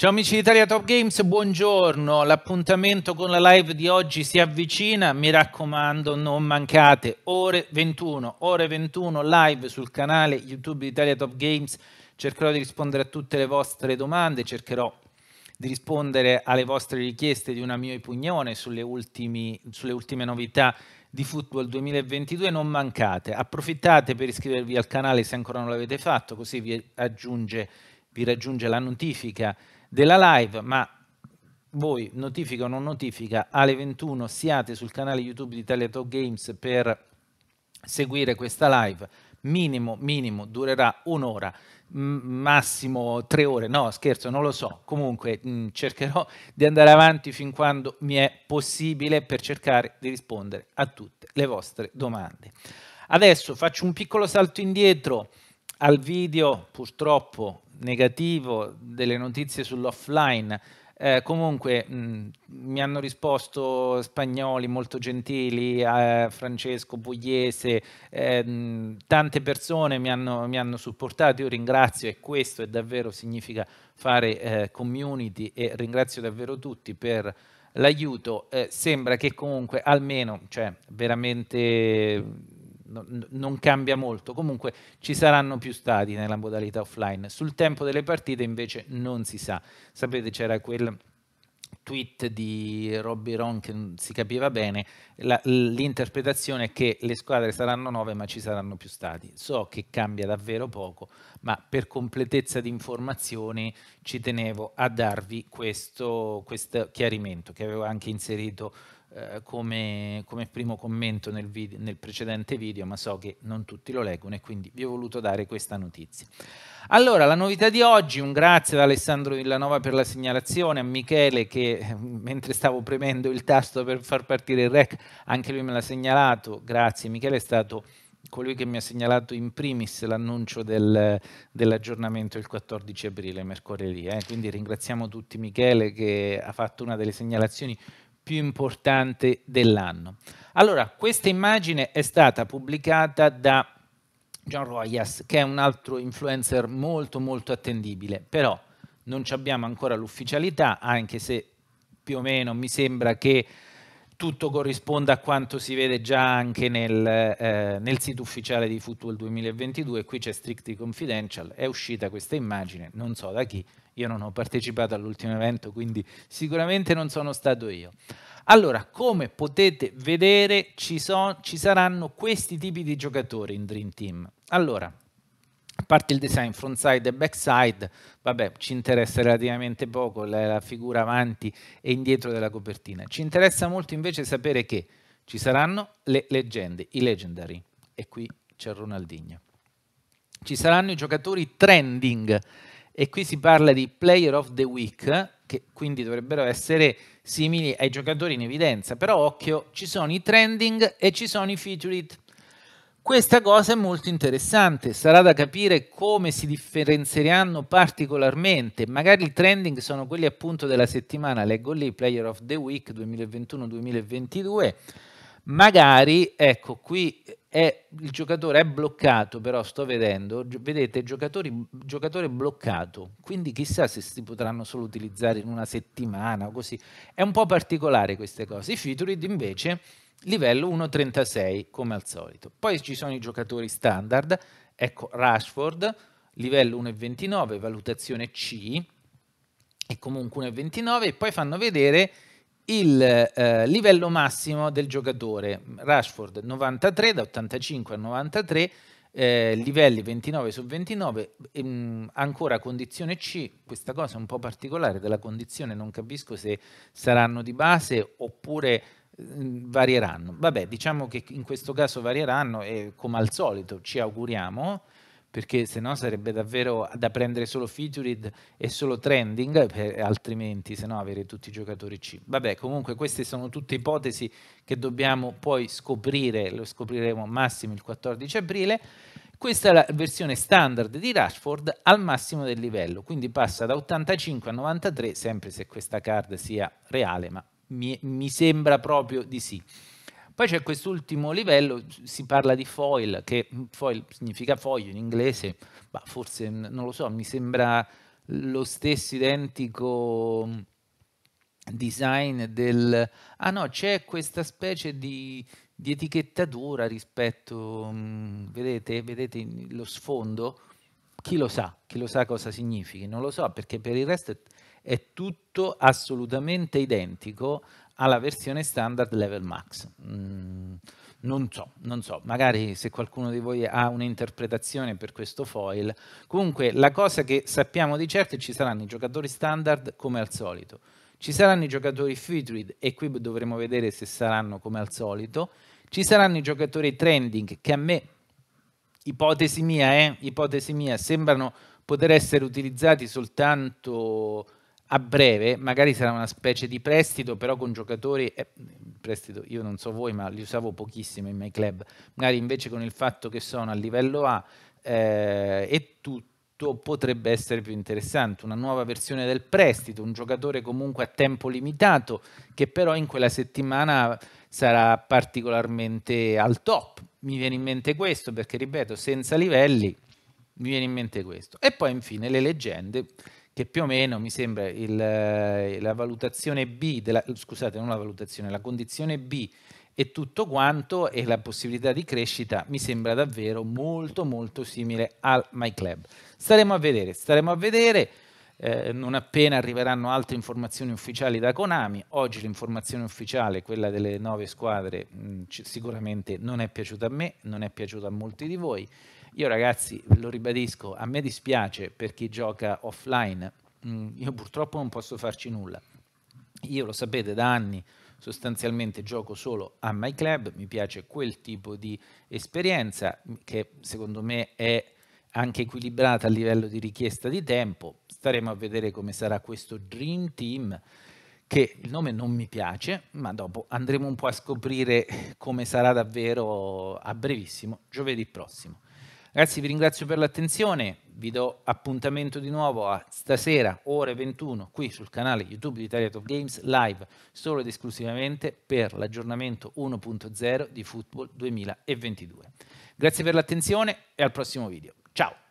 Ciao amici di Italia Top Games, buongiorno. L'appuntamento con la live di oggi si avvicina, mi raccomando non mancate. Ore 21, ore 21 live sul canale YouTube di Italia Top Games. Cercherò di rispondere a tutte le vostre domande, cercherò di rispondere alle vostre richieste di una mia opinione sulle, ultimi, sulle ultime novità di Football 2022. Non mancate, approfittate per iscrivervi al canale se ancora non l'avete fatto, così vi aggiunge vi raggiunge la notifica della live, ma voi notifica o non notifica alle 21 siate sul canale YouTube di Italia Talk Games per seguire questa live. Minimo, minimo, durerà un'ora, massimo tre ore, no scherzo, non lo so. Comunque mh, cercherò di andare avanti fin quando mi è possibile per cercare di rispondere a tutte le vostre domande. Adesso faccio un piccolo salto indietro al video purtroppo negativo delle notizie sull'offline. Eh, comunque mh, mi hanno risposto spagnoli molto gentili, eh, Francesco Pugliese, eh, tante persone mi hanno, mi hanno, supportato, io ringrazio e questo è davvero significa fare eh, community e ringrazio davvero tutti per l'aiuto. Eh, sembra che comunque almeno, cioè veramente non cambia molto. Comunque ci saranno più stati nella modalità offline. Sul tempo delle partite invece non si sa. Sapete c'era quel tweet di Robby Ron che si capiva bene, la, l'interpretazione è che le squadre saranno nove, ma ci saranno più stati. So che cambia davvero poco, ma per completezza di informazioni ci tenevo a darvi questo, questo chiarimento che avevo anche inserito eh, come, come, primo commento nel, video, nel, precedente video, ma so che non tutti lo leggono e quindi vi ho voluto dare questa notizia. Allora, la novità di oggi, un grazie ad Alessandro Villanova per la segnalazione, a Michele che mentre stavo premendo il tasto per far partire il rec, anche lui me l'ha segnalato, grazie Michele è stato colui che mi ha segnalato in primis l'annuncio del, dell'aggiornamento il 14 aprile, mercoledì. Eh. Quindi ringraziamo tutti Michele che ha fatto una delle segnalazioni più importante dell'anno. Allora, questa immagine è stata pubblicata da John Royas, che è un altro influencer molto molto attendibile, però non abbiamo ancora l'ufficialità, anche se più o meno mi sembra che tutto corrisponda a quanto si vede già anche nel, eh, nel sito ufficiale di Football 2022, qui c'è Strictly Confidential, è uscita questa immagine, non so da chi, io non ho partecipato all'ultimo evento, quindi sicuramente non sono stato io. Allora, come potete vedere, ci, so, ci saranno questi tipi di giocatori in Dream Team. Allora, a parte il design frontside e backside, vabbè, ci interessa relativamente poco la, figura avanti e indietro della copertina. Ci interessa molto invece sapere che ci saranno le leggende, i legendary, e qui c'è Ronaldinho. Ci saranno i giocatori trending, e qui si parla di Player of the Week, che quindi dovrebbero essere simili ai giocatori in evidenza, però occhio, ci sono i trending e ci sono i featured. Questa cosa è molto interessante, sarà da capire come si differenzieranno particolarmente, magari i trending sono quelli appunto della settimana, leggo lì Player of the Week 2021-2022, magari, ecco, qui è, il giocatore è bloccato, però sto vedendo, vedete, giocatore bloccato, quindi chissà se si potranno solo utilizzare in una settimana o così. È un po' particolare queste cose. I featured invece, livello 1.36 come al solito. Poi ci sono i giocatori standard, ecco Rashford, livello 1.29, valutazione C, e comunque 1.29, e poi fanno vedere il eh, livello massimo del giocatore. Rashford 93, da 85 a 93, eh, livelli 29 su 29, ehm, ancora condizione C, questa cosa è un po' particolare della condizione, non capisco se saranno di base oppure ehm, varieranno. Vabbè, diciamo che in questo caso varieranno e come al solito ci auguriamo perché se no sarebbe davvero da prendere solo featured e solo trending, per, eh, altrimenti se no avere tutti i giocatori C. Vabbè, comunque queste sono tutte ipotesi che dobbiamo poi scoprire, lo scopriremo massimo il 14 aprile. Questa è la versione standard di Rashford al massimo del livello, quindi passa da 85 a 93, sempre se questa card sia reale, ma mi, mi sembra proprio di sì. Poi c'è quest'ultimo livello, si parla di foil, che foil significa foglio in inglese, ma forse non lo so, mi sembra lo stesso identico design del... Ah no, c'è questa specie di, di etichettatura rispetto, mm, vedete, vedete lo sfondo, chi lo sa, chi lo sa cosa significhi, non lo so, perché per il resto... È è tutto assolutamente identico alla versione standard level max. Mm, non so, non so, magari se qualcuno di voi ha un'interpretazione per questo foil. Comunque la cosa che sappiamo di certo è che ci saranno i giocatori standard come al solito. Ci saranno i giocatori featured e qui dovremo vedere se saranno come al solito. Ci saranno i giocatori trending che a me, ipotesi mia, eh, ipotesi mia sembrano poter essere utilizzati soltanto a breve magari sarà una specie di prestito, però con giocatori, eh, prestito io non so voi, ma li usavo pochissimo in miei club, magari invece con il fatto che sono a livello A eh, e tutto potrebbe essere più interessante, una nuova versione del prestito, un giocatore comunque a tempo limitato che però in quella settimana sarà particolarmente al top. Mi viene in mente questo perché, ripeto, senza livelli mi viene in mente questo. E poi infine le leggende che più o meno mi sembra il, eh, la valutazione B, della, scusate non la valutazione, la condizione B e tutto quanto e la possibilità di crescita mi sembra davvero molto molto simile al MyClub. Staremo a vedere, staremo a vedere. Eh, non appena arriveranno altre informazioni ufficiali da Konami, oggi l'informazione ufficiale, quella delle nove squadre, mh, mm, sicuramente non è piaciuta a me, non è piaciuta a molti di voi, io ragazzi, lo ribadisco, a me dispiace per chi gioca offline, mm, io purtroppo non posso farci nulla. Io lo sapete da anni, sostanzialmente gioco solo a My Club, mi piace quel tipo di esperienza che secondo me è anche equilibrata a livello di richiesta di tempo. Staremo a vedere come sarà questo Dream Team che il nome non mi piace, ma dopo andremo un po' a scoprire come sarà davvero a brevissimo, giovedì prossimo. Ragazzi, vi ringrazio per l'attenzione, vi do appuntamento di nuovo a stasera, ore 21, qui sul canale YouTube di Italia Top Games, live solo ed esclusivamente per l'aggiornamento 1.0 di Football 2022. Grazie per l'attenzione e al prossimo video. Ciao!